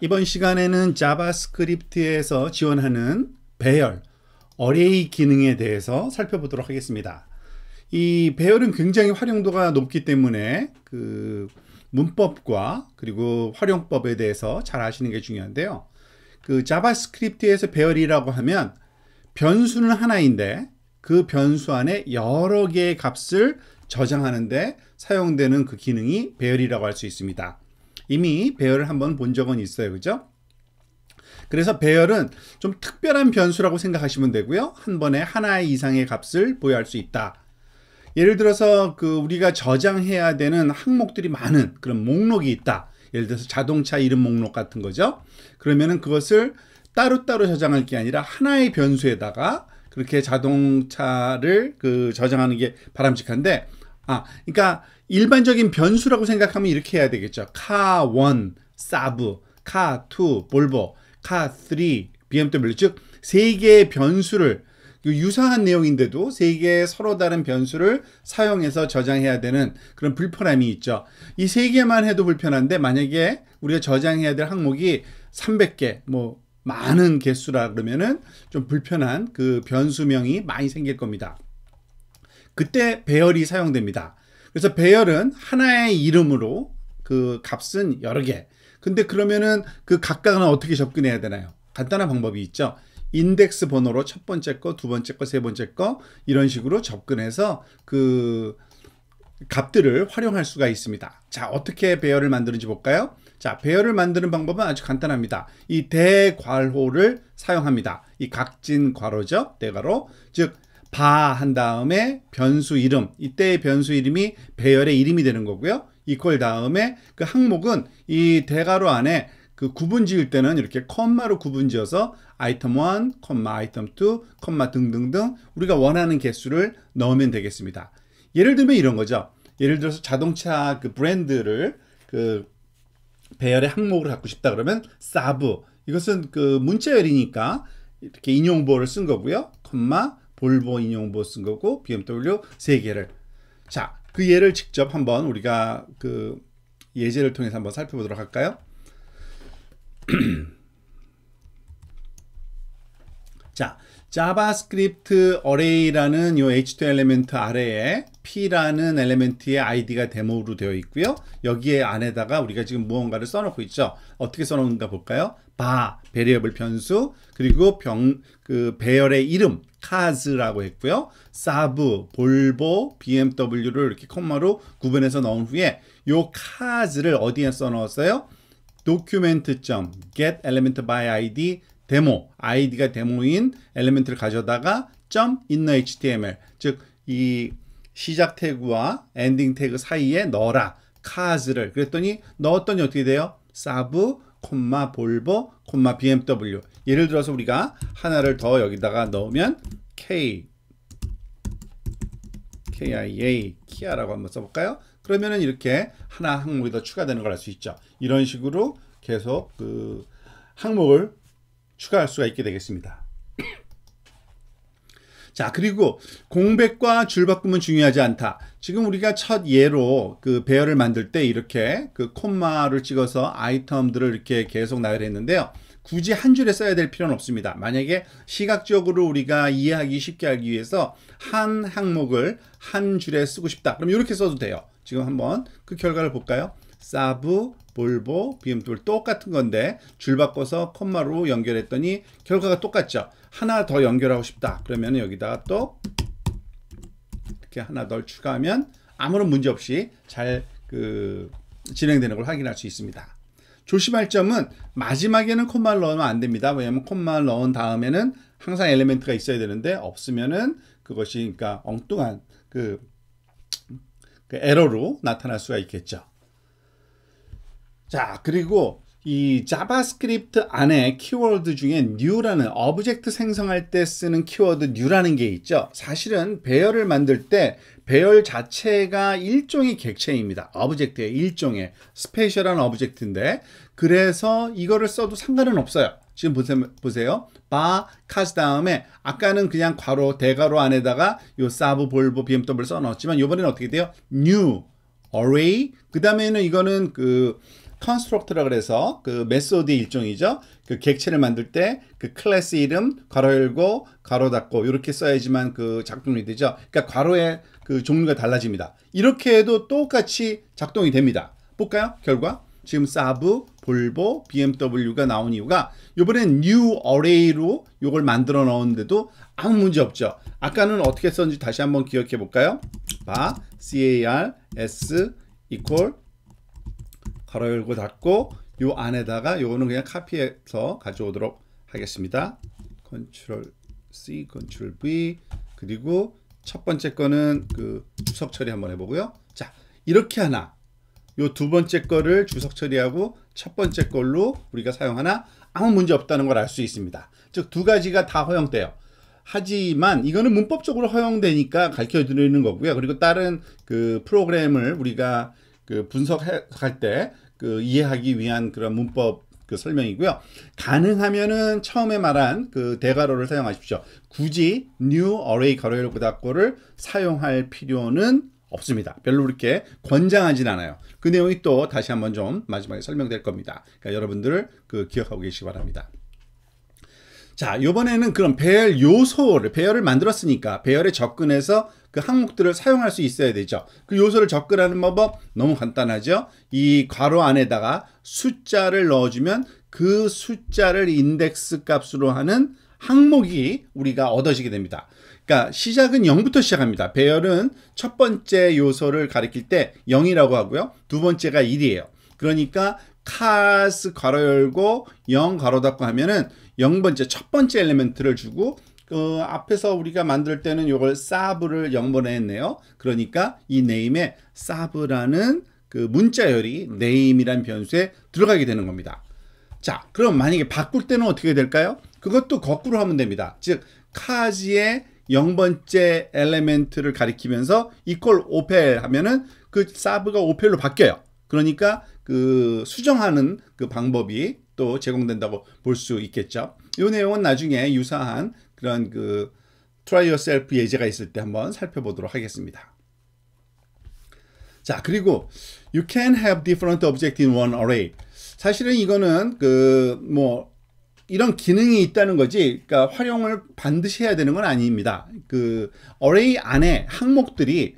이번 시간에는 자바스크립트에서 지원하는 배열, 어레이 기능에 대해서 살펴보도록 하겠습니다. 이 배열은 굉장히 활용도가 높기 때문에 그 문법과 그리고 활용법에 대해서 잘 아시는 게 중요한데요. 그 자바스크립트에서 배열이라고 하면 변수는 하나인데 그 변수 안에 여러 개의 값을 저장하는데 사용되는 그 기능이 배열이라고 할 수 있습니다. 이미 배열을 한번 본 적은 있어요. 그죠? 그래서 배열은 좀 특별한 변수라고 생각하시면 되고요. 한 번에 하나 의 이상의 값을 보유할 수 있다. 예를 들어서 그 우리가 저장해야 되는 항목들이 많은 그런 목록이 있다. 예를 들어서 자동차 이름 목록 같은 거죠. 그러면은 그것을 따로따로 저장할 게 아니라 하나의 변수에다가 그렇게 자동차를 그 저장하는 게 바람직한데 아, 그러니까 일반적인 변수라고 생각하면 이렇게 해야 되겠죠. 카 1, 사브, 카 2, 볼보, 카 3, BMW 즉세 개의 변수를 그 유사한 내용인데도 세 개의 서로 다른 변수를 사용해서 저장해야 되는 그런 불편함이 있죠. 이 세 개만 해도 불편한데 만약에 우리가 저장해야 될 항목이 300개 뭐 많은 개수라 그러면은 좀 불편한 그 변수명이 많이 생길 겁니다. 그때 배열이 사용됩니다. 그래서 배열은 하나의 이름으로 그 값은 여러 개. 근데 그러면은 그 각각은 어떻게 접근해야 되나요? 간단한 방법이 있죠. 인덱스 번호로 첫 번째 거, 두 번째 거, 세 번째 거 이런 식으로 접근해서 그 값들을 활용할 수가 있습니다. 자, 어떻게 배열을 만드는지 볼까요? 자, 배열을 만드는 방법은 아주 간단합니다. 이 대괄호를 사용합니다. 이 각진 괄호죠. 대괄호. 즉 바한 다음에 변수 이름 이때의 변수 이름이 배열의 이름이 되는 거고요. 이퀄 다음에 그 항목은 이 대괄호 안에 그 구분 지을 때는 이렇게 컴마로 구분 지어서 아이템 1, 컴마 아이템 2, 컴마 등등등 우리가 원하는 개수를 넣으면 되겠습니다. 예를 들면 이런 거죠. 예를 들어서 자동차 그 브랜드를 그 배열의 항목을 갖고 싶다 그러면 사브 이것은 그 문자열이니까 이렇게 인용보를 쓴 거고요. 컴마 볼보 인용보 쓴 거고 BMW 세 개를 자 그 예를 직접 한번 우리가 그 예제를 통해서 한번 살펴보도록 할까요? 자 자바스크립트 어레이라는 요 h2 엘리멘트 아래에 p라는 엘리멘트의 id가 데모로 되어 있고요. 여기에 안에다가 우리가 지금 무언가를 써놓고 있죠. 어떻게 써놓는가 볼까요? 바, 베리어블 변수, 그리고 병, 그 배열의 이름, 카즈라고 했고요. 사브, 볼보, BMW를 이렇게 콤마로 구분해서 넣은 후에 요 카즈를 어디에 써 넣었어요? document.get element by id 데모 id가 데모인 엘리멘트를 가져다가 inner html 즉 이 시작 태그와 엔딩 태그 사이에 넣어라 카즈를 그랬더니 넣었더니 어떻게 돼요? 사브 콤마 볼보, 콤마 BMW. 예를 들어서 우리가 하나를 더 여기다가 넣으면 K KIA 키아라고 한번 써볼까요? 그러면은 이렇게 하나 항목이 더 추가되는 걸 알 수 있죠. 이런 식으로 계속 그 항목을 추가할 수가 있게 되겠습니다. 자, 그리고 공백과 줄바꿈은 중요하지 않다. 지금 우리가 첫 예로 그 배열을 만들 때 이렇게 그 콤마를 찍어서 아이템들을 이렇게 계속 나열했는데요. 굳이 한 줄에 써야 될 필요는 없습니다. 만약에 시각적으로 우리가 이해하기 쉽게 하기 위해서 한 항목을 한 줄에 쓰고 싶다. 그럼 이렇게 써도 돼요. 지금 한번 그 결과를 볼까요? 사브, 볼보, BMW 똑같은 건데 줄 바꿔서 콤마로 연결했더니 결과가 똑같죠. 하나 더 연결하고 싶다. 그러면 여기다가 또 이렇게 하나 널 추가하면 아무런 문제 없이 잘그 진행되는 걸 확인할 수 있습니다. 조심할 점은 마지막에는 콤마를 넣으면 안 됩니다. 왜냐면 콤마를 넣은 다음에는 항상 엘리멘트가 있어야 되는데 없으면은 그것이 그러니까 엉뚱한 그, 그 에러로 나타날 수가 있겠죠. 자 그리고 이 자바스크립트 안에 키워드 중에 new라는 오브젝트 생성할 때 쓰는 키워드 new라는 게 있죠. 사실은 배열을 만들 때 배열 자체가 일종의 객체입니다. 오브젝트의 일종의 스페셜한 오브젝트인데 그래서 이거를 써도 상관은 없어요. 지금 보세요. 보세요. 바 카스 다음에 아까는 그냥 괄호 대괄호 안에다가 요 사브 볼보 BMW 를 써넣었지만 요번에는 어떻게 돼요? new array 그 다음에는 이거는 그 컨스트럭트라 그래서 그메소드 일종이죠. 그 객체를 만들 때 그 클래스 이름 괄호 열고 괄호 닫고 이렇게 써야지만 그 작동이 되죠. 그러니까 괄호의 그 종류가 달라집니다. 이렇게 해도 똑같이 작동이 됩니다. 볼까요? 결과 지금 사브, 볼보, BMW가 나온 이유가 이번엔 new array로 이걸 만들어 넣었는데도 아무 문제 없죠. 아까는 어떻게 썼는지 다시 한번 기억해 볼까요? 바 car s equal 괄호 열고 닫고 요 안에다가 요거는 그냥 카피해서 가져오도록 하겠습니다. 컨트롤 C, 컨트롤 V 그리고 첫 번째 거는 그 주석 처리 한번 해보고요. 자 이렇게 하나 요두 번째 거를 주석 처리하고 첫 번째 걸로 우리가 사용하나 아무 문제 없다는 걸 알 수 있습니다. 즉 두 가지가 다 허용돼요. 하지만 이거는 문법적으로 허용되니까 가르쳐 드리는 거고요. 그리고 다른 그 프로그램을 우리가 그 분석할 때그 이해하기 위한 그런 문법 그 설명이고요. 가능하면은 처음에 말한 그 대괄호를 사용하십시오. 굳이 new array 괄호열 보다고를 사용할 필요는 없습니다. 별로 그렇게 권장하진 않아요. 그 내용이 또 다시 한번 좀 마지막에 설명될 겁니다. 그러니까 여러분들 그 기억하고 계시기 바랍니다. 자, 이번에는 그럼 배열 요소를 배열을 만들었으니까 배열에 접근해서 그 항목들을 사용할 수 있어야 되죠. 그 요소를 접근하는 방법 너무 간단하죠. 이 괄호 안에다가 숫자를 넣어주면 그 숫자를 인덱스 값으로 하는 항목이 우리가 얻어지게 됩니다. 그러니까 시작은 0부터 시작합니다. 배열은 첫 번째 요소를 가리킬 때 0이라고 하고요. 두 번째가 1이에요. 그러니까 카스 괄호 열고 0 괄호 닫고 하면은 0번째 첫 번째 엘리멘트를 주고 그 앞에서 우리가 만들 때는 이걸 사브를 영번에 했네요. 그러니까 이네임 m 에 사브라는 그 문자열이 네임이란 변수에 들어가게 되는 겁니다. 자, 그럼 만약에 바꿀 때는 어떻게 될까요? 그것도 거꾸로 하면 됩니다. 즉, 카지의 0번째 엘레멘트를 가리키면서 이퀄 오펠 하면은 그 사브가 오펠로 바뀌어요. 그러니까 그 수정하는 그 방법이 또 제공된다고 볼 수 있겠죠. 이 내용은 나중에 유사한 그런 그 try y o u 예제가 있을 때 한번 살펴보도록 하겠습니다. 자, 그리고 you can have different object in one array. 사실은 이거는 그 뭐 이런 기능이 있다는 거지. 그러니까 활용을 반드시 해야 되는 건 아닙니다. 그 array 안에 항목들이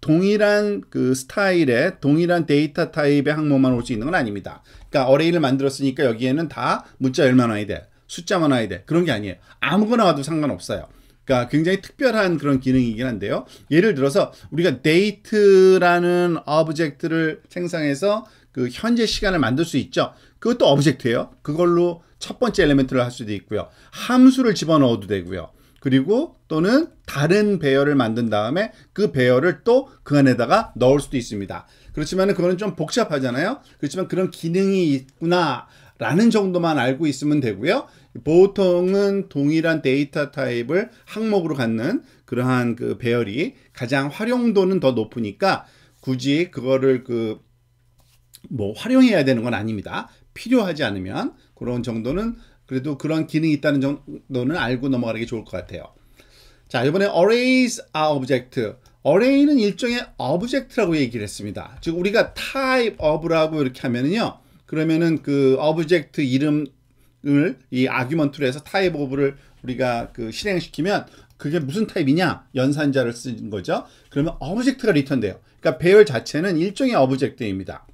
동일한 그 스타일의 동일한 데이터 타입의 항목만 올 수 있는 건 아닙니다. 그러니까 어레이를 만들었으니까 여기에는 다 문자 열만 와야 돼. 숫자만 와야 돼. 그런 게 아니에요. 아무거나 와도 상관없어요. 그러니까 굉장히 특별한 그런 기능이긴 한데요. 예를 들어서 우리가 date라는 오브젝트를 생성해서 그 현재 시간을 만들 수 있죠. 그것도 오브젝트예요. 그걸로 첫 번째 엘리멘트를 할 수도 있고요. 함수를 집어넣어도 되고요. 그리고 또는 다른 배열을 만든 다음에 그 배열을 또 그 안에다가 넣을 수도 있습니다. 그렇지만 그거는 좀 복잡하잖아요. 그렇지만 그런 기능이 있구나 라는 정도만 알고 있으면 되고요. 보통은 동일한 데이터 타입을 항목으로 갖는 그러한 그 배열이 가장 활용도는 더 높으니까 굳이 그거를 그 뭐 활용해야 되는 건 아닙니다. 필요하지 않으면 그런 정도는 그래도 그런 기능이 있다는 정도는 알고 넘어가는 게 좋을 것 같아요. 자, 이번에 arrays are 아, object. array는 일종의 object라고 얘기를 했습니다. 즉 우리가 type of라고 이렇게 하면은요. 그러면은 그 object 이름 이 아규먼트로 해서 타입 오브를 우리가 그 실행시키면 그게 무슨 타입이냐? 연산자를 쓰는 거죠. 그러면 오브젝트가 리턴돼요. 그러니까 배열 자체는 일종의 오브젝트입니다.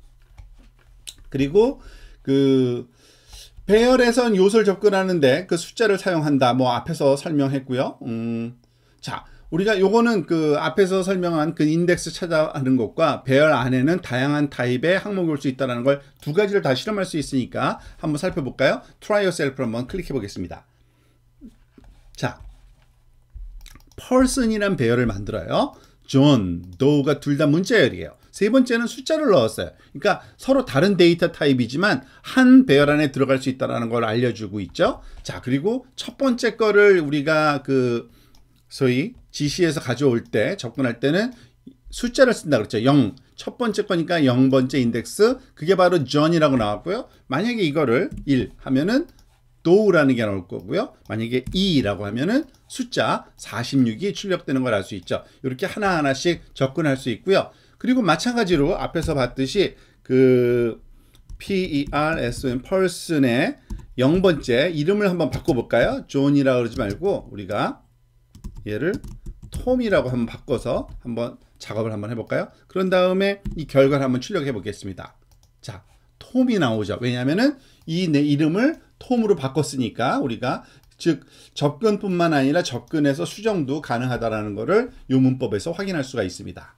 그리고 그 배열에선 요소를 접근하는데 그 숫자를 사용한다. 뭐 앞에서 설명했고요. 음, 자, 우리가 요거는 그 앞에서 설명한 그 인덱스 찾아하는 것과 배열 안에는 다양한 타입의 항목이 올 수 있다는 걸 두 가지를 다 실험할 수 있으니까 한번 살펴볼까요? try yourself 한번 클릭해 보겠습니다. 자, person이란 배열을 만들어요. 존, 도우가 둘 다 문자열이에요. 세 번째는 숫자를 넣었어요. 그러니까 서로 다른 데이터 타입이지만 한 배열 안에 들어갈 수 있다는 걸 알려주고 있죠. 자, 그리고 첫 번째 거를 우리가 그 소위 지시에서 가져올 때 접근할 때는 숫자를 쓴다 그랬죠. 0. 첫 번째 거니까 0번째 인덱스 그게 바로 j 이라고 나왔고요. 만약에 이거를 1 하면은 do라는 게 나올 거고요. 만약에 2라고 하면은 숫자 46이 출력되는 걸 알 수 있죠. 이렇게 하나하나씩 접근할 수 있고요. 그리고 마찬가지로 앞에서 봤듯이 그 PERSON 펄슨의 0번째 이름을 한번 바꿔볼까요? 존이라고 그러지 말고 우리가 얘를 톰이라고 한번 바꿔서 한번 작업을 한번 해볼까요? 그런 다음에 이 결과를 한번 출력해 보겠습니다. 자, 톰이 나오죠. 왜냐하면은 이 내 이름을 톰으로 바꿨으니까 우리가 즉 접근뿐만 아니라 접근해서 수정도 가능하다라는 것을 요 문법에서 확인할 수가 있습니다.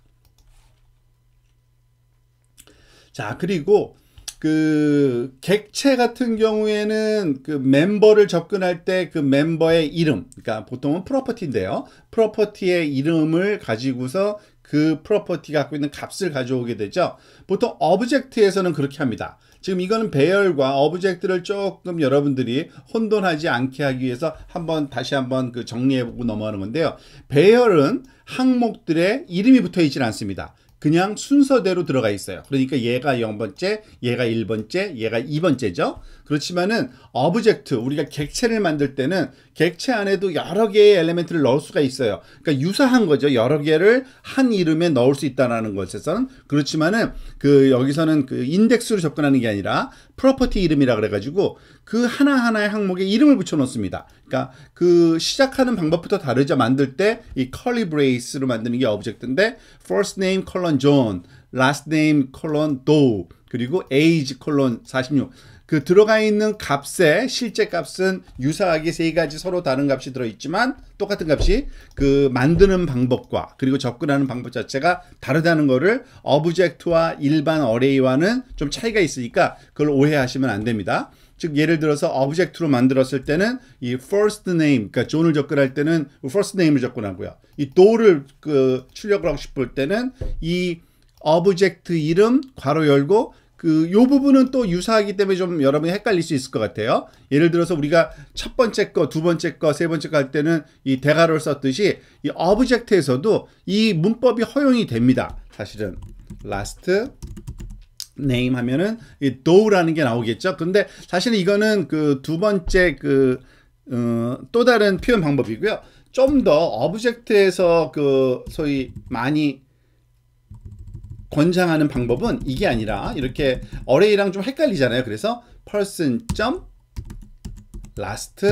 자, 그리고 그 객체 같은 경우에는 그 멤버를 접근할 때 그 멤버의 이름, 그러니까 보통은 프로퍼티인데요. 프로퍼티의 이름을 가지고서 그 프로퍼티 갖고 있는 값을 가져오게 되죠. 보통 어브젝트에서는 그렇게 합니다. 지금 이거는 배열과 어브젝트를 조금 여러분들이 혼돈하지 않게 하기 위해서 한번 다시 한번 그 정리해보고 넘어가는 건데요. 배열은 항목들의 이름이 붙어 있지는 않습니다. 그냥 순서대로 들어가 있어요. 그러니까 얘가 0번째, 얘가 1번째, 얘가 2번째죠. 그렇지만은 어브젝트 우리가 객체를 만들 때는 객체 안에도 여러 개의 엘리멘트를 넣을 수가 있어요. 그러니까 유사한 거죠. 여러 개를 한 이름에 넣을 수있다는 것에서는 그렇지만은 그 여기서는 그 인덱스로 접근하는 게 아니라 프로퍼티 이름이라 그래 가지고 그 하나하나의 항목에 이름을 붙여놓습니다. 그러니까 그 시작하는 방법부터 다르죠. 만들 때 이 curly brace로 만드는 게 object인데 first name colon John, last name colon Doe, 그리고 age colon 46. 그 들어가 있는 값의 실제 값은 유사하게 세 가지 서로 다른 값이 들어있지만 똑같은 값이 그 만드는 방법과 그리고 접근하는 방법 자체가 다르다는 거를 어브젝트와 일반 어레이와는 좀 차이가 있으니까 그걸 오해하시면 안 됩니다. 즉 예를 들어서 o 브젝트로 만들었을 때는 이 first name, 그러니까 존을 접근할 때는 first name을 접근하고요. 이도를그 출력을 하고 싶을 때는 이 o 브젝트 이름 괄호 열고 그 요 부분은 또 유사하기 때문에 좀 여러분이 헷갈릴 수 있을 것 같아요. 예를 들어서 우리가 첫 번째 거, 두 번째 거, 세 번째 거 할 때는 이 대괄호를 썼듯이 이 o 브젝트에서도이 문법이 허용이 됩니다. 사실은 last name 하면은 이 do라는 게 나오겠죠. 근데 사실은 이거는 그 두 번째 그또 어, 다른 표현 방법이고요. 좀더 어브젝트에서 그 소위 많이 권장하는 방법은 이게 아니라 이렇게 array랑 좀 헷갈리잖아요. 그래서 person. last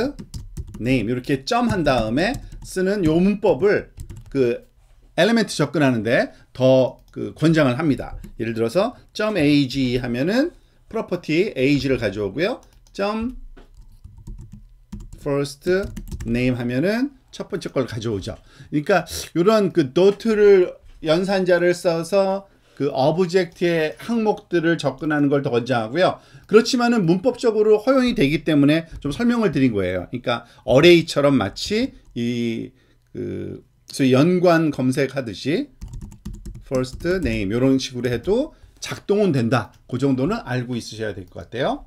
name 이렇게 점 한 다음에 쓰는 요 문법을 그 엘리멘트 접근하는데 더그 권장을 합니다. 예를 들어서 .ag 하면은 프로퍼티 ag를 가져오고요. .first name 하면은 첫 번째 걸 가져오죠. 그러니까 이런 그 노트를 연산자를 써서 그 어브젝트의 항목들을 접근하는 걸 더 권장하고요. 그렇지만은 문법적으로 허용이 되기 때문에 좀 설명을 드린 거예요. 그러니까 a r r a y 처럼 마치 이 그 연관 검색하듯이 first name 이런 식으로 해도 작동은 된다. 그 정도는 알고 있으셔야 될 것 같아요.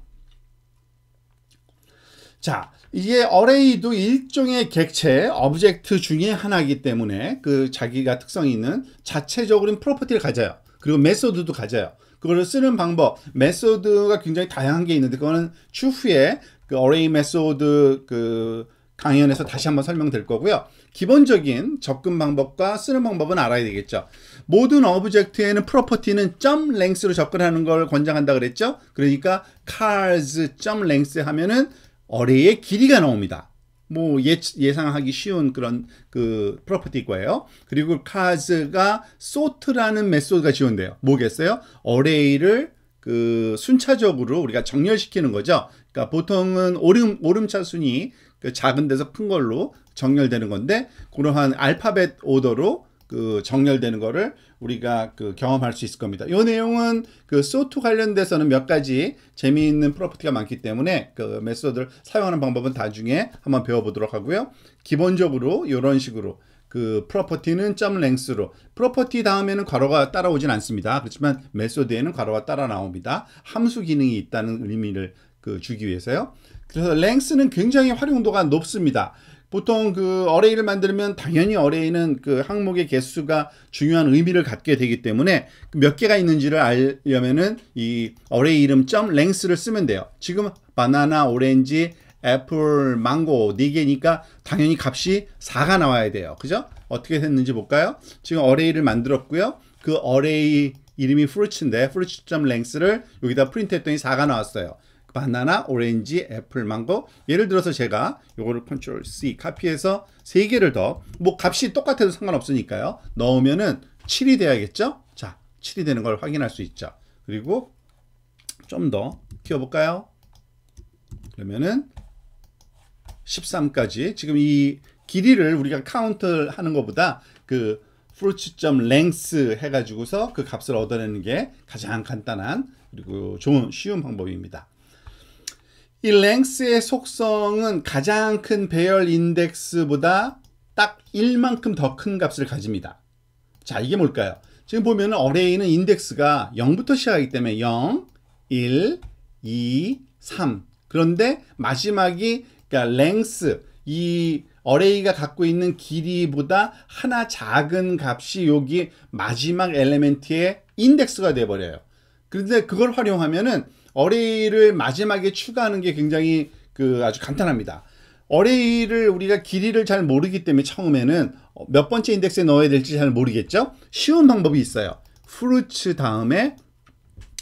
자, 이게 array도 일종의 객체, 오브젝트 중에 하나이기 때문에 그 자기가 특성이 있는 자체적인 프로퍼티를 가져요. 그리고 메소드도 가져요. 그거를 쓰는 방법, 메소드가 굉장히 다양한 게 있는데 그거는 추후에 그 array 메소드 그 강연에서 다시 한번 설명될 거고요. 기본적인 접근 방법과 쓰는 방법은 알아야 되겠죠. 모든 오브젝트에는 프로퍼티는 점랭스로 접근하는 걸 권장한다 그랬죠. 그러니까 cars 점 랭스 하면은 어뢰의 길이가 나옵니다. 뭐 예, 예상하기 쉬운 그런 그 프로퍼티 거예요. 그리고 cars가 sort라는 메소드가 지원돼요. 뭐겠어요? 어뢰를 그 순차적으로 우리가 정렬시키는 거죠. 그러니까 보통은 오름 오름차 순위 그 작은 데서 큰 걸로 정렬되는 건데 그러한 알파벳 오더로 그 정렬되는 거를 우리가 그 경험할 수 있을 겁니다. 이 내용은 그 소트 관련돼서는 몇 가지 재미있는 프로퍼티가 많기 때문에 그 메소드를 사용하는 방법은 나중에 한번 배워보도록 하고요. 기본적으로 이런 식으로 그 프로퍼티는 점 랭스로 프로퍼티 다음에는 괄호가 따라오진 않습니다. 그렇지만 메소드에는 괄호가 따라 나옵니다. 함수 기능이 있다는 의미를 그 주기 위해서요. 그래서 랭스는 굉장히 활용도가 높습니다. 보통 그 어레이를 만들면 당연히 어레이는 그 항목의 개수가 중요한 의미를 갖게 되기 때문에 몇 개가 있는지를 알려면은 이 어레이 이름 점 랭스를 쓰면 돼요. 지금 바나나, 오렌지, 애플, 망고 4개니까 당연히 값이 4가 나와야 돼요. 그죠? 어떻게 됐는지 볼까요? 지금 어레이를 만들었고요. 그 어레이 이름이 프루츠인데 프루츠 점 랭스를 여기다 프린트했더니 4가 나왔어요. 바나나, 오렌지, 애플, 망고 예를 들어서 제가 요거를 컨트롤 C 카피해서 3개를 더 뭐 값이 똑같아도 상관없으니까요 넣으면은 7이 돼야겠죠 자 7이 되는 걸 확인할 수 있죠 그리고 좀 더 키워볼까요 그러면은 13까지 지금 이 길이를 우리가 카운트 하는 것보다 그 프루츠점 랭스 해가지고서 그 값을 얻어내는 게 가장 간단한 그리고 좋은 쉬운 방법입니다. 이 랭스의 속성은 가장 큰 배열 인덱스보다 딱 1만큼 더 큰 값을 가집니다. 자, 이게 뭘까요? 지금 보면 어레이는 인덱스가 0부터 시작하기 때문에 0, 1, 2, 3. 그런데 마지막이 그러니까 랭스 이 어레이가 갖고 있는 길이보다 하나 작은 값이 여기 마지막 엘리멘트의 인덱스가 돼 버려요. 그런데 그걸 활용하면은 어레이를 마지막에 추가하는 게 굉장히 그 아주 간단합니다. 어레이를 우리가 길이를 잘 모르기 때문에 처음에는 몇 번째 인덱스에 넣어야 될지 잘 모르겠죠? 쉬운 방법이 있어요. f r 츠 다음에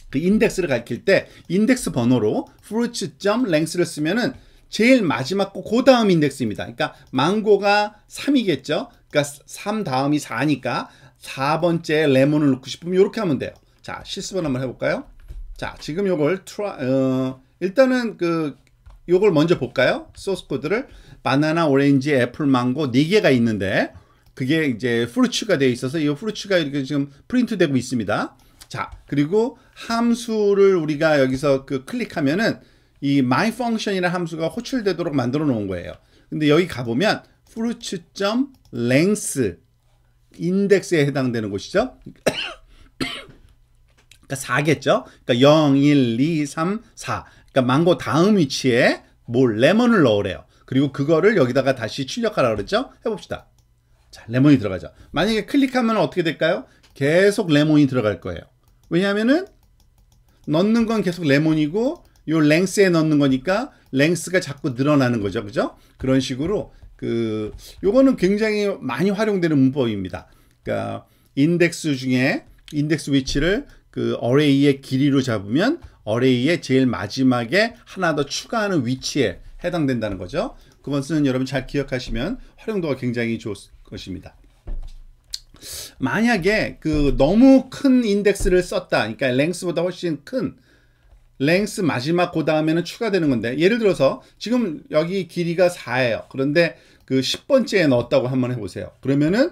그 인덱스를 가리킬 때 인덱스 번호로 fruits.length를 쓰면은 제일 마지막 고, 그 다음 인덱스입니다. 그러니까 망고가 3이겠죠? 그러니까 3 다음이 4니까 4번째 레몬을 넣고 싶으면 이렇게 하면 돼요. 자, 실습을 한번 해볼까요? 자, 지금 요걸 t r 어, 일단은 그 요걸 먼저 볼까요? 소스 코드를 바나나, 오렌지, 애플, 망고 4개가 있는데 그게 이제 프루츠가 되어 있어서 이 프루츠가 이렇게 지금 프린트 되고 있습니다. 자, 그리고 함수를 우리가 여기서 그 클릭하면은 이 my function이라는 함수가 호출되도록 만들어 놓은 거예요. 근데 여기 가보면 fruits.length 인덱스에 해당되는 곳이죠. 그러니까 4겠죠? 그러니까 0, 1, 2, 3, 4. 그러니까 망고 다음 위치에 뭘 뭐 레몬을 넣으래요. 그리고 그거를 여기다가 다시 출력하라 그랬죠? 해봅시다. 자, 레몬이 들어가죠. 만약에 클릭하면 어떻게 될까요? 계속 레몬이 들어갈 거예요. 왜냐하면은 넣는 건 계속 레몬이고 요 랭스에 넣는 거니까 랭스가 자꾸 늘어나는 거죠. 그죠? 그런 식으로 그 요거는 굉장히 많이 활용되는 문법입니다. 그러니까 인덱스 중에 인덱스 위치를 그 어레이의 길이로 잡으면 어레이의 제일 마지막에 하나 더 추가하는 위치에 해당된다는 거죠. 그것은 여러분 잘 기억하시면 활용도가 굉장히 좋을 것입니다. 만약에 그 너무 큰 인덱스를 썼다. 그러니까 랭스보다 훨씬 큰 랭스 마지막 그 다음에는 추가되는 건데 예를 들어서 지금 여기 길이가 4예요. 그런데 그 10번째에 넣었다고 한번 해보세요. 그러면은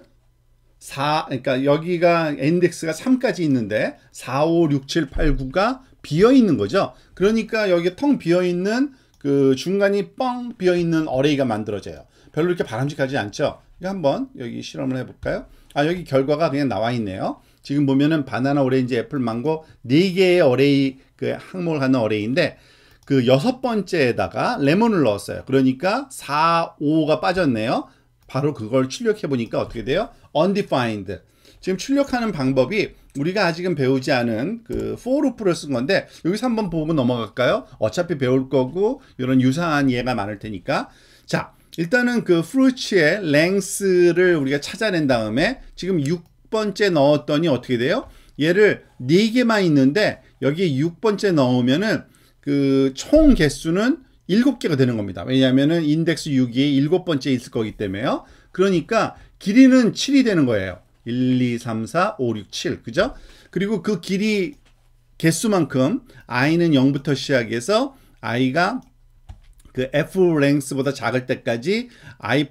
4 그러니까 여기가 인덱스가 3까지 있는데 4, 5, 6, 7, 8, 9가 비어 있는 거죠. 그러니까 여기 텅 비어 있는 그 중간이 뻥 비어 있는 어레이가 만들어져요. 별로 이렇게 바람직하지 않죠. 한번 여기 실험을 해 볼까요? 아, 여기 결과가 그냥 나와 있네요. 지금 보면은 바나나, 오렌지, 애플, 망고 4개의 어레이 그 항목을 하는 어레이인데 그 여섯 번째에다가 레몬을 넣었어요. 그러니까 4, 5가 빠졌네요. 바로 그걸 출력해 보니까 어떻게 돼요? undefined. 지금 출력하는 방법이 우리가 아직은 배우지 않은 그 for o o 프를쓴 건데 여기서 한번 보고 넘어갈까요? 어차피 배울 거고 이런 유사한 예가 많을 테니까 자 일단은 그 fruit의 length를 우리가 찾아낸 다음에 지금 6번째 넣었더니 어떻게 돼요? 얘를 4개만 있는데 여기 6번째 넣으면은 그 총 개수는 7개가 되는 겁니다. 왜냐하면은 인덱스 6이 7 번째 있을 거기 때문에요. 그러니까 길이는 7이 되는 거예요. 1, 2, 3, 4, 5, 6, 7. 그죠? 그리고 그 길이 개수만큼 i는 0부터 시작해서 i가 그 f 랭스보다 작을 때까지 i++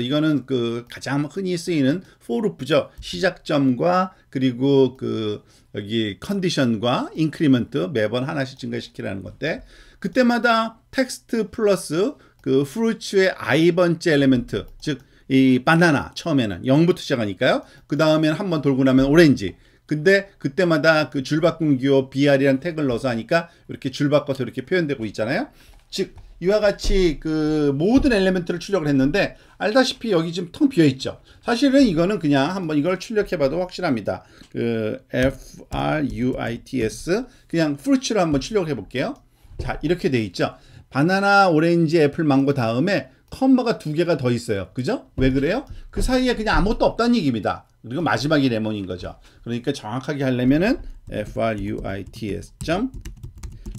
이거는 그 가장 흔히 쓰이는 for l 죠 시작점과 그리고 그 여기 컨디션과 인크리먼트 매번 하나씩 증가시키라는 것들 그때마다 텍스트 플러스 그 프루츠의 i 번째 엘리먼트즉 이 바나나 처음에는 0부터 시작하니까요. 그 다음엔 한번 돌고 나면 오렌지 근데 그때마다 그줄바꾼 기호 BR이란 태그를 넣어서 하니까 이렇게 줄 바꿔서 이렇게 표현되고 있잖아요. 즉 이와 같이 그 모든 엘리먼트를 출력을 했는데 알다시피 여기 지금 텅 비어 있죠. 사실은 이거는 그냥 한번 이걸 출력해 봐도 확실합니다. 그 F R U I T S 그냥 fruit로 한번 출력해 볼게요. 자 이렇게 돼 있죠 바나나 오렌지 애플 망고 다음에 컴마가 두 개가 더 있어요 그죠 왜 그래요 그 사이에 그냥 아무것도 없다는 얘기입니다 그리고 마지막이 레몬인 거죠 그러니까 정확하게 하려면은 fruits.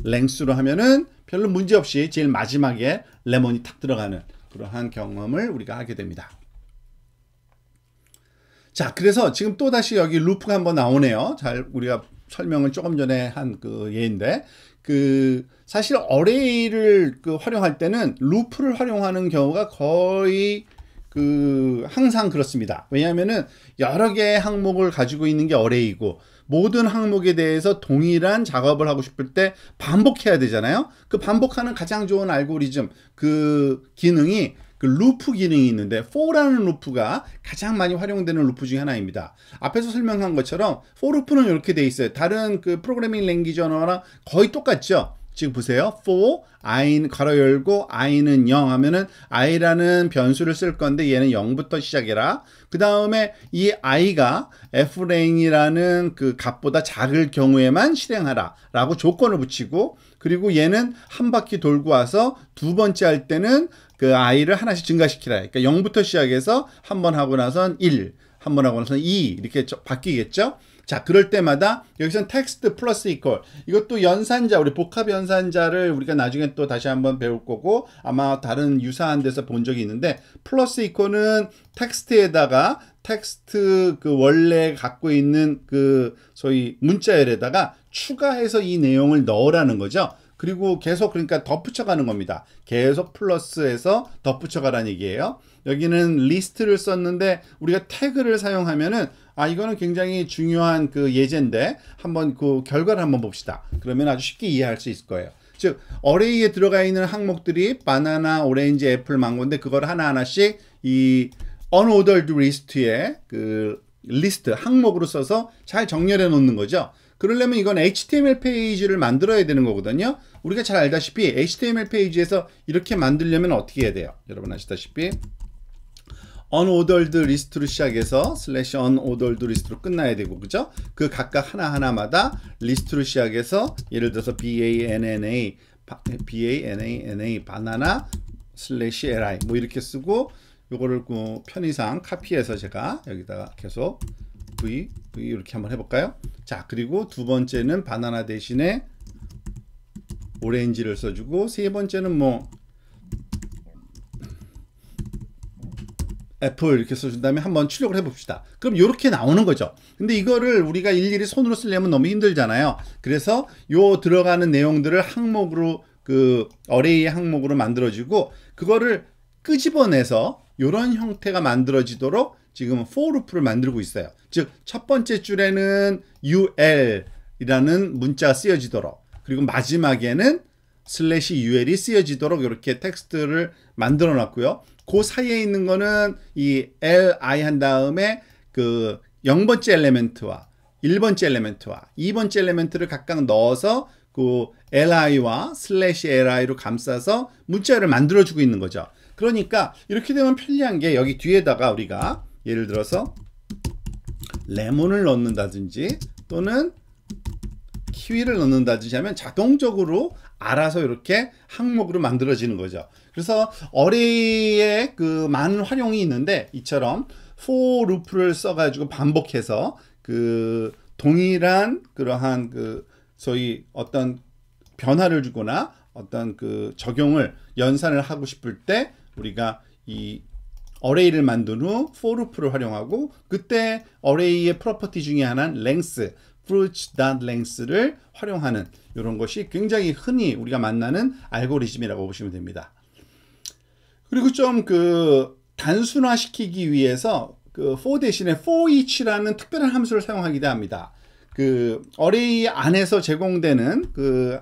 랭스로 하면은 별로 문제없이 제일 마지막에 레몬이 탁 들어가는 그러한 경험을 우리가 하게 됩니다 자 그래서 지금 또다시 여기 루프가 한번 나오네요 잘 우리가 설명을 조금 전에 한 그 예인데 그 사실 어레이를 그 활용할 때는 루프를 활용하는 경우가 거의 그 항상 그렇습니다. 왜냐하면은 여러 개의 항목을 가지고 있는 게 어레이고 모든 항목에 대해서 동일한 작업을 하고 싶을 때 반복해야 되잖아요. 그 반복하는 가장 좋은 알고리즘 그 기능이 그 루프 기능이 있는데 4라는 루프가 가장 많이 활용되는 루프 중에 하나입니다. 앞에서 설명한 것처럼 4 루프는 이렇게 돼 있어요. 다른 그 프로그래밍 랭귀지 언어랑 거의 똑같죠. 지금 보세요. for i는 괄호 열고 i는 0 하면은 i라는 변수를 쓸 건데 얘는 0부터 시작해라. 그 다음에 이 i가 f랭이라는 그 값보다 작을 경우에만 실행하라 라고 조건을 붙이고 그리고 얘는 한 바퀴 돌고 와서 두 번째 할 때는 그 아이를 하나씩 증가시키라. 그러니까 0부터 시작해서 한 번 하고 나선 1, 한 번 하고 나선 2 이렇게 바뀌겠죠. 자, 그럴 때마다 여기서는 텍스트 플러스 이퀄. 이것도 연산자, 우리 복합 연산자를 우리가 나중에 또 다시 한번 배울 거고 아마 다른 유사한 데서 본 적이 있는데 플러스 이퀄은 텍스트에다가 텍스트 그 원래 갖고 있는 그 소위 문자열에다가 추가해서 이 내용을 넣으라는 거죠. 그리고 계속 그러니까 덧붙여가는 겁니다. 계속 플러스해서 덧붙여가라는 얘기예요. 여기는 리스트를 썼는데 우리가 태그를 사용하면은 아 이거는 굉장히 중요한 그 예제인데 한번 그 결과를 한번 봅시다. 그러면 아주 쉽게 이해할 수 있을 거예요. 즉 어레이에 들어가 있는 항목들이 바나나, 오렌지, 애플, 망고인데 그걸 하나하나씩 이 언오더드 리스트에 그 리스트 항목으로 써서 잘 정렬해 놓는 거죠. 그러려면 이건 HTML 페이지를 만들어야 되는 거거든요. 우리가 잘 알다시피 HTML 페이지에서 이렇게 만들려면 어떻게 해야 돼요? 여러분 아시다시피 unordered 리스트로 시작해서 slash unordered 리스트로 끝나야 되고 그죠? 그 각각 하나하나마다 리스트로 시작해서 예를 들어서 banna banana 바나나 슬래시 li 뭐 이렇게 쓰고 요거를 그 편의상 카피해서 제가 여기다가 계속 v v 이렇게 한번 해볼까요? 자 그리고 두 번째는 바나나 대신에 오렌지를 써주고 세 번째는 뭐 애플 이렇게 써준 다음에 한번 출력을 해봅시다. 그럼 이렇게 나오는 거죠. 근데 이거를 우리가 일일이 손으로 쓰려면 너무 힘들잖아요. 그래서 요 들어가는 내용들을 항목으로 그 어레이 항목으로 만들어지고 그거를 끄집어내서 요런 형태가 만들어지도록 지금 f o 루프를 만들고 있어요. 즉 첫 번째 줄에는 ul 이라는 문자가 쓰여지도록 그리고 마지막에는 슬래시 UL이 쓰여지도록 이렇게 텍스트를 만들어 놨고요. 그 사이에 있는 거는 이 li 한 다음에 그 0번째 엘리멘트와 1번째 엘리멘트와 2번째 엘리멘트를 각각 넣어서 그 li와 슬래시 li로 감싸서 문자를 만들어 주고 있는 거죠. 그러니까 이렇게 되면 편리한 게 여기 뒤에다가 우리가 예를 들어서 레몬을 넣는다든지 또는 키위를 넣는다든지 하면 자동적으로 알아서 이렇게 항목으로 만들어지는 거죠. 그래서 어레이의 그 많은 활용이 있는데 이처럼 for l o 를 써가지고 반복해서 그 동일한 그러한 그 소위 어떤 변화를 주거나 어떤 그 적용을 연산을 하고 싶을 때 우리가 이 어레이를 만든 후 f 루프를 활용하고 그때 어레이의 프로퍼티 중에 하나인 length, fruit.length를 활용하는 이런 것이 굉장히 흔히 우리가 만나는 알고리즘이라고 보시면 됩니다. 그리고 좀 그 단순화시키기 위해서 그 f 대신에 for each라는 특별한 함수를 사용하기도 합니다. 그 어레이 안에서 제공되는 그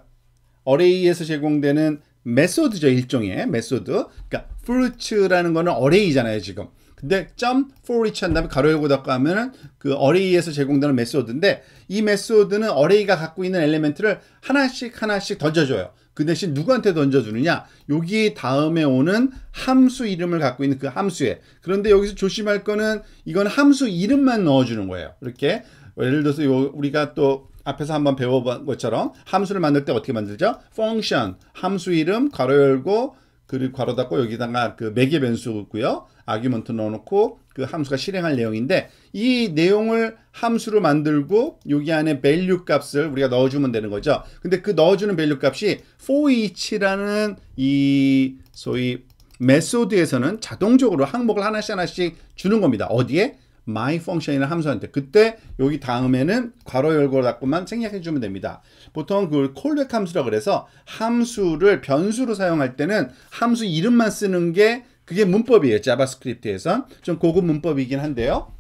어레이에서 제공되는 메소드죠 일종의 메소드 그러니까 for e a c 라는 거는 어레이잖아요 지금 근데 점 for each 한 다음에 가로 열고 닫고 하면은 그 어레이에서 제공되는 메소드인데 이 메소드는 어레이가 갖고 있는 엘리멘트를 하나씩 하나씩 던져줘요 그 대신 누구한테 던져주느냐 여기 다음에 오는 함수 이름을 갖고 있는 그 함수에 그런데 여기서 조심할 거는 이건 함수 이름만 넣어주는 거예요 이렇게 예를 들어서 우리가 또 앞에서 한번 배워본 것처럼 함수를 만들 때 어떻게 만들죠? function 함수 이름 괄호 열고 그리고 괄호 닫고 여기다가 그 매개 변수고요. 아규먼트 넣어놓고 그 함수가 실행할 내용인데 이 내용을 함수로 만들고 여기 안에 밸류 값을 우리가 넣어주면 되는 거죠. 근데 그 넣어주는 밸류 값이 for each라는 이 소위 메소드에서는 자동적으로 항목을 하나씩 하나씩 주는 겁니다. 어디에? my 펑 u 이라는 함수한테 그때 여기 다음에는 괄호 열고 닫고만 생략해 주면 됩니다. 보통 그걸 c a 함수라 그래서 함수를 변수로 사용할 때는 함수 이름만 쓰는 게 그게 문법이에요. 자바스크립트에선 좀 고급 문법이긴 한데요.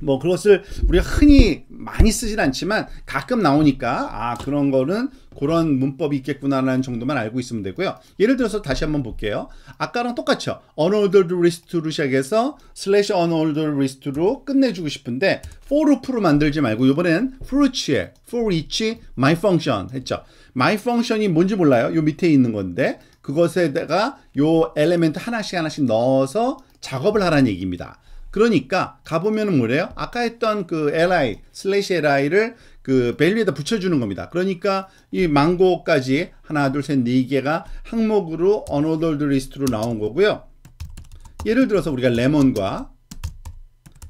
뭐 그것을 우리가 흔히 많이 쓰진 않지만 가끔 나오니까 아 그런 거는 그런 문법이 있겠구나라는 정도만 알고 있으면 되고요. 예를 들어서 다시 한번 볼게요. 아까랑 똑같죠. unordered list로 시작해서 slash unordered list로 끝내주고 싶은데 for loop로 만들지 말고 이번엔 for each에 for each my function 했죠. my function이 뭔지 몰라요. 요 밑에 있는 건데 그것에다가 요 엘멘트 리 하나씩 하나씩 넣어서 작업을 하라는 얘기입니다. 그러니까 가보면은 뭐래요? 아까 했던 그 li, 슬래시 li를 그 밸류에다 붙여주는 겁니다. 그러니까 이 망고까지 하나, 둘, 셋, 네 개가 항목으로 어노덜드 리스트로 나온 거고요. 예를 들어서 우리가 레몬과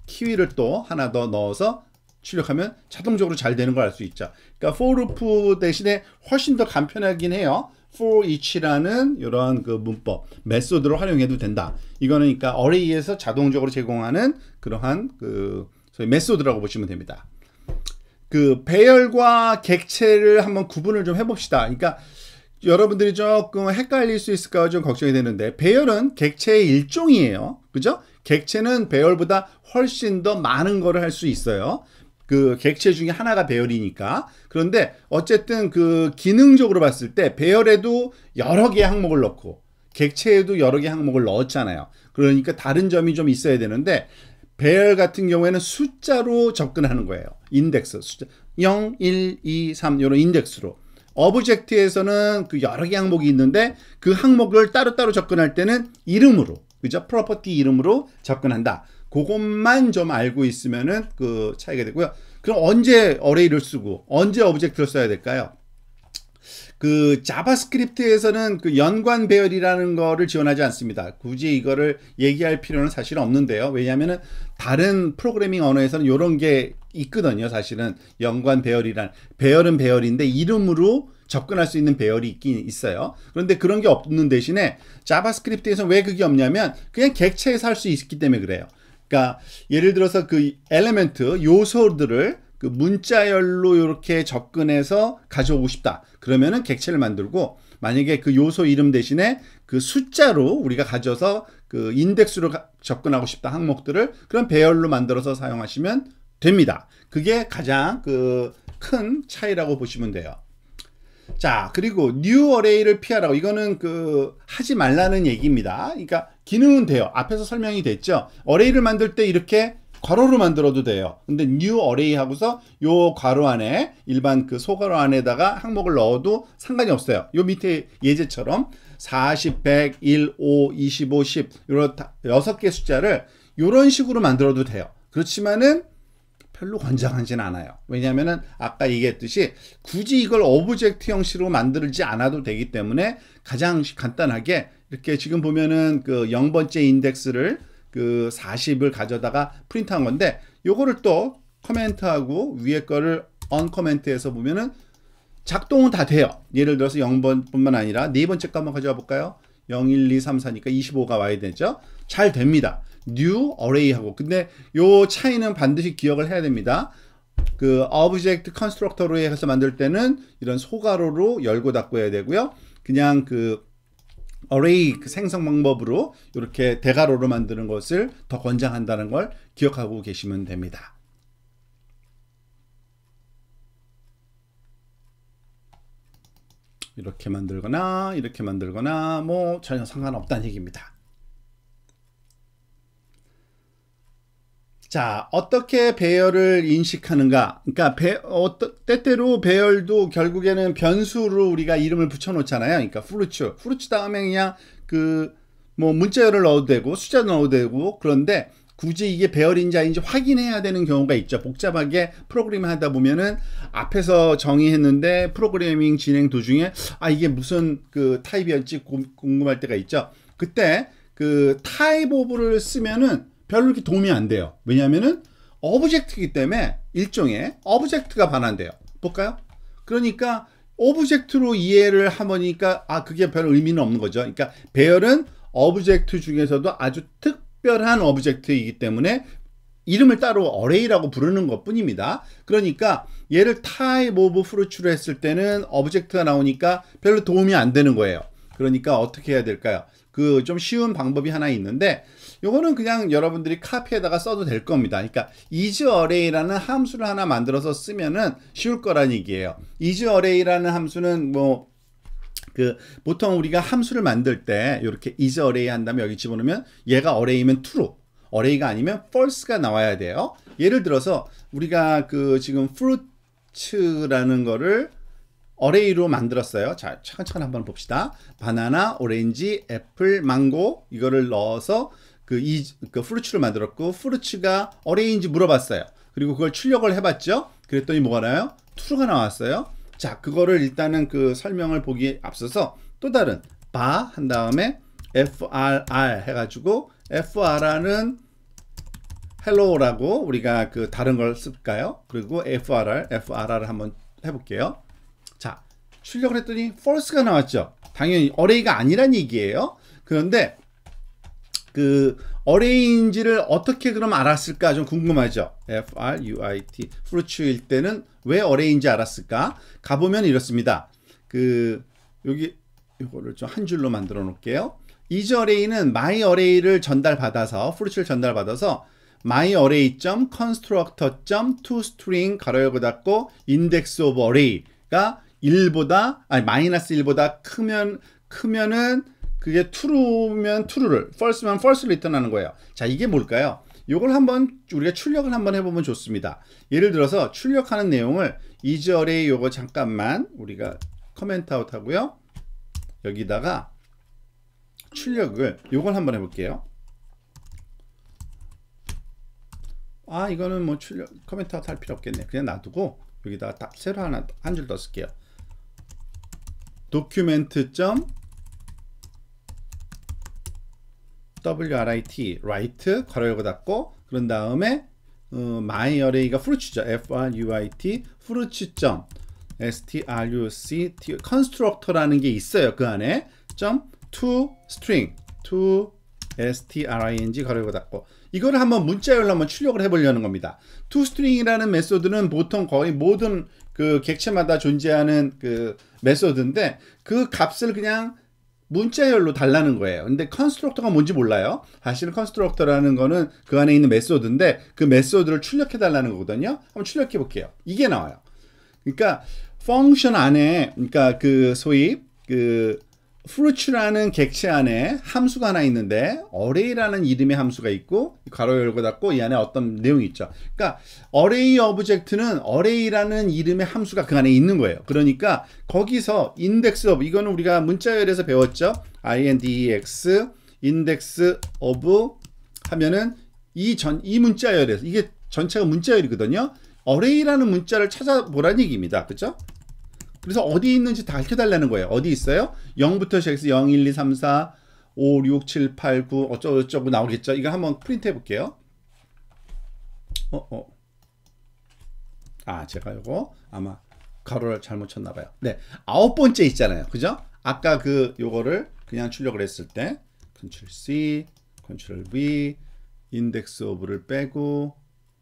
키위를 또 하나 더 넣어서 출력하면 자동적으로 잘 되는 걸 알 수 있죠. 그러니까 for loop 대신에 훨씬 더 간편하긴 해요. for each라는 이런 그 문법 메소드를 활용해도 된다. 이거는 그러니까 어레이에서 자동적으로 제공하는 그러한 그 소위 메소드라고 보시면 됩니다. 그 배열과 객체를 한번 구분을 좀 해봅시다. 그러니까 여러분들이 조금 헷갈릴 수 있을까 좀 걱정이 되는데 배열은 객체의 일종이에요. 그죠? 객체는 배열보다 훨씬 더 많은 거를 할 수 있어요. 그 객체 중에 하나가 배열이니까. 그런데 어쨌든 그 기능적으로 봤을 때 배열에도 여러 개의 항목을 넣고 객체에도 여러 개의 항목을 넣었잖아요. 그러니까 다른 점이 좀 있어야 되는데 배열 같은 경우에는 숫자로 접근하는 거예요. 인덱스 숫자 0, 1, 2, 3 이런 인덱스로. 오브젝트에서는그 여러 개 항목이 있는데 그 항목을 따로따로 접근할 때는 이름으로 그죠? 프로퍼티 이름으로 접근한다. 그것만 좀 알고 있으면은 그 차이가 되고요. 그럼 언제 어레이를 쓰고 언제 오브젝트를 써야 될까요? 그 자바스크립트에서는 그 연관 배열이라는 거를 지원하지 않습니다. 굳이 이거를 얘기할 필요는 사실 없는데요. 왜냐하면은 다른 프로그래밍 언어에서는 이런 게 있거든요. 사실은 연관 배열이란 배열은 배열인데 이름으로 접근할 수 있는 배열이 있긴 있어요. 그런데 그런 게 없는 대신에 자바스크립트에서는 왜 그게 없냐면 그냥 객체에서 할 수 있기 때문에 그래요. 그러니까 예를 들어서 그 엘레멘트 요소들을 그 문자열로 이렇게 접근해서 가져오고 싶다. 그러면은 객체를 만들고 만약에 그 요소 이름 대신에 그 숫자로 우리가 가져서 그 인덱스로 가, 접근하고 싶다 항목들을 그런 배열로 만들어서 사용하시면 됩니다. 그게 가장 그 큰 차이라고 보시면 돼요. 자, 그리고 new a r r a y 를 피하라고 이거는 그 하지 말라는 얘기입니다. 그러니까 기능은 돼요. 앞에서 설명이 됐죠. 어레이를 만들 때 이렇게 괄호로 만들어도 돼요. 근데 new array 하고서 요 괄호 안에 일반 그 소괄호 안에다가 항목을 넣어도 상관이 없어요. 요 밑에 예제처럼 40, 100, 1, 5, 25, 10 요런 여섯 개 숫자를 요런 식으로 만들어도 돼요. 그렇지만은 별로 권장하진 않아요. 왜냐하면 아까 얘기했듯이 굳이 이걸 오브젝트 형식으로 만들지 않아도 되기 때문에 가장 간단하게 이렇게 지금 보면은 그 0번째 인덱스를 그 40을 가져다가 프린트한 건데 요거를 또 커멘트하고 위에 거를 언커멘트해서 보면은 작동은 다 돼요. 예를 들어서 0번뿐만 아니라 네 번째 거 한번 가져와 볼까요? 0, 1, 2, 3, 4니까 25가 와야 되죠. 잘 됩니다. new array하고 근데 요 차이는 반드시 기억을 해야 됩니다. 그 object constructor로 해서 만들 때는 이런 소괄호로 열고 닫고 해야 되고요. 그냥 그 array 그 생성 방법으로 이렇게 대괄호로 만드는 것을 더 권장한다는 걸 기억하고 계시면 됩니다. 이렇게 만들거나 이렇게 만들거나 뭐 전혀 상관없다는 얘기입니다. 자, 어떻게 배열을 인식하는가? 그러니까 배, 어떠, 때때로 배열도 결국에는 변수로 우리가 이름을 붙여놓잖아요. 그러니까 후르츠, 후르츠 다음에 그냥 그 뭐 문자열을 넣어도 되고 숫자 넣어도 되고 그런데 굳이 이게 배열인지아닌지 확인해야 되는 경우가 있죠. 복잡하게 프로그램 을 하다 보면은 앞에서 정의했는데 프로그래밍 진행 도중에 아 이게 무슨 그 타입이었지 궁금할 때가 있죠. 그때 그 타입 오브를 쓰면은 별로 이렇게 도움이 안 돼요. 왜냐면은 오브젝트이기 때문에 일종의 오브젝트가 반환돼요. 볼까요? 그러니까 오브젝트로 이해를 하니까 아 그게 별 의미는 없는 거죠. 그러니까 배열은 오브젝트 중에서도 아주 특별한 오브젝트이기 때문에 이름을 따로 어레이라고 부르는 것 뿐입니다. 그러니까 얘를 타입 오브 프루츠로 했을 때는 오브젝트가 나오니까 별로 도움이 안 되는 거예요. 그러니까 어떻게 해야 될까요? 그 좀 쉬운 방법이 하나 있는데 요거는 그냥 여러분들이 카피에다가 써도 될 겁니다. 그러니까 isArray라는 함수를 하나 만들어서 쓰면은 쉬울 거란 얘기예요. isArray라는 함수는 뭐 그 보통 우리가 함수를 만들 때 이렇게 is array 한 다음에 여기 집어넣으면 얘가 array면 true array가 아니면 false가 나와야 돼요 예를 들어서 우리가 그 지금 fruit라는 거를 array로 만들었어요 자 차근차근 한번 봅시다 바나나, 오렌지, 애플, 망고 이거를 넣어서 그이그 프루츠를 그 만들었고 프르츠가 어레인지 물어봤어요. 그리고 그걸 출력을 해봤죠. 그랬더니 뭐가 나요? t r 가 나왔어요. 자, 그거를 일단은 그 설명을 보기에 앞서서 또 다른 바 한 다음에 frr 해가지고 frr은 hello라고 우리가 그 다른 걸 쓸까요? 그리고 frr, frr를 한번 해볼게요. 자, 출력을 했더니 false가 나왔죠. 당연히 어레이가 아니란 얘기예요. 그런데 그 어레인지를 어떻게 그럼 알았을까 좀 궁금하죠. F R U I T 프루츠일 때는 왜 어레인지 알았을까? 가보면 이렇습니다. 그 여기 이거를 좀 한 줄로 만들어 놓을게요. 이즈 어레이는 마이 어레이를 전달받아서 프루츠를 전달받아서 마이 어레 r 점컨스트 s t r 점투 스트링 가로 열고 닫고 인덱스 오 x of a 가 1보다 아니 마이너스 1보다 크면 크면은 그게 true면 true를, false면 false를 리턴하는 거예요. 자, 이게 뭘까요? 이걸 한번 우리가 출력을 한번 해보면 좋습니다. 예를 들어서 출력하는 내용을 이 s 어레이 요거 잠깐만 우리가 comment out 하고요. 여기다가 출력을 요걸 한번 해볼게요. 아 이거는 뭐 출력 comment out 할 필요 없겠네. 그냥 놔두고 여기다가 딱 새로 하나 한 줄 더 쓸게요. d o c 도큐멘트 점 writ write 괄호 열고 닫고 그런 다음에 어, my array가 fruit죠. fruit fruit struct constructor라는 게 있어요. 그 안에 점 to string to string 괄호 열고 닫고 이거를 한번 문자열로 한번 출력을 해보려는 겁니다. toString이라는 메소드는 보통 거의 모든 그 객체마다 존재하는 그 메소드인데 그 값을 그냥 문자열로 달라는 거예요. 근데 컨스트럭터가 뭔지 몰라요. 사실은 컨스트럭터라는 거는 그 안에 있는 메소드인데 그 메소드를 출력해 달라는 거거든요. 한번 출력해 볼게요. 이게 나와요. 그러니까 펑션 안에 그러니까 그 소위 그 fruit라는 객체 안에 함수가 하나 있는데 array라는 이름의 함수가 있고 괄호 열고 닫고 이 안에 어떤 내용이 있죠. 그러니까 array o b j e 는 array라는 이름의 함수가 그 안에 있는 거예요. 그러니까 거기서 index of 이거는 우리가 문자열에서 배웠죠. index index of 하면은 이 전 이 문자열에서 이게 전체가 문자열이거든요. array라는 문자를 찾아보라는 얘기입니다. 그렇죠? 그래서 어디 있는지 다 알려달라는 거예요. 어디 있어요? 0부터 시작해서 0, 1, 2, 3, 4, 5, 6, 7, 8, 9 어쩌고저쩌고 나오겠죠. 이거 한번 프린트 해볼게요. 어, 어. 아, 제가 이거 아마 가로를 잘못 쳤나 봐요. 네. 아홉 번째 있잖아요. 그죠? 아까 그 요거를 그냥 출력을 했을 때 컨트롤 C, 컨트롤 V, 인덱스 오브를 빼고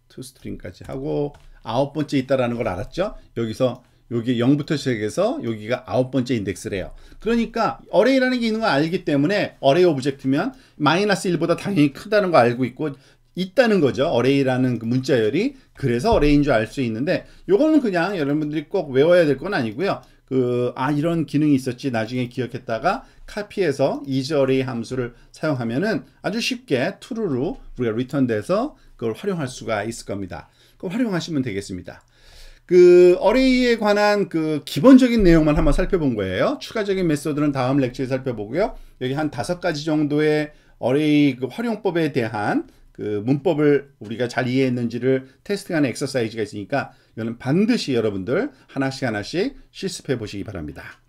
투스트링까지 하고 아홉 번째 있다라는 걸 알았죠? 여기서 여기 0부터 시작해서 여기가 아홉 번째 인덱스래요. 그러니까 어레이라는 게 있는 걸 알기 때문에 어레이 오브젝트면 마이너스 1보다 당연히 크다는 걸 알고 있고 있다는 거죠. 어레이라는 그 문자열이 그래서 어레이인 줄 알 수 있는데 요거는 그냥 여러분들이 꼭 외워야 될 건 아니고요. 그 아 이런 기능이 있었지 나중에 기억했다가 카피해서 이저레이 함수를 사용하면은 아주 쉽게 투루로 우리가 리턴돼서 그걸 활용할 수가 있을 겁니다. 그걸 활용하시면 되겠습니다. 그 어레이에 관한 그 기본적인 내용만 한번 살펴본 거예요. 추가적인 메소드는 다음 렉처에 살펴보고요. 여기 한 다섯 가지 정도의 어레이 그 활용법에 대한 그 문법을 우리가 잘 이해했는지를 테스트하는 엑서사이즈가 있으니까 이거는 반드시 여러분들 하나씩 하나씩 실습해 보시기 바랍니다.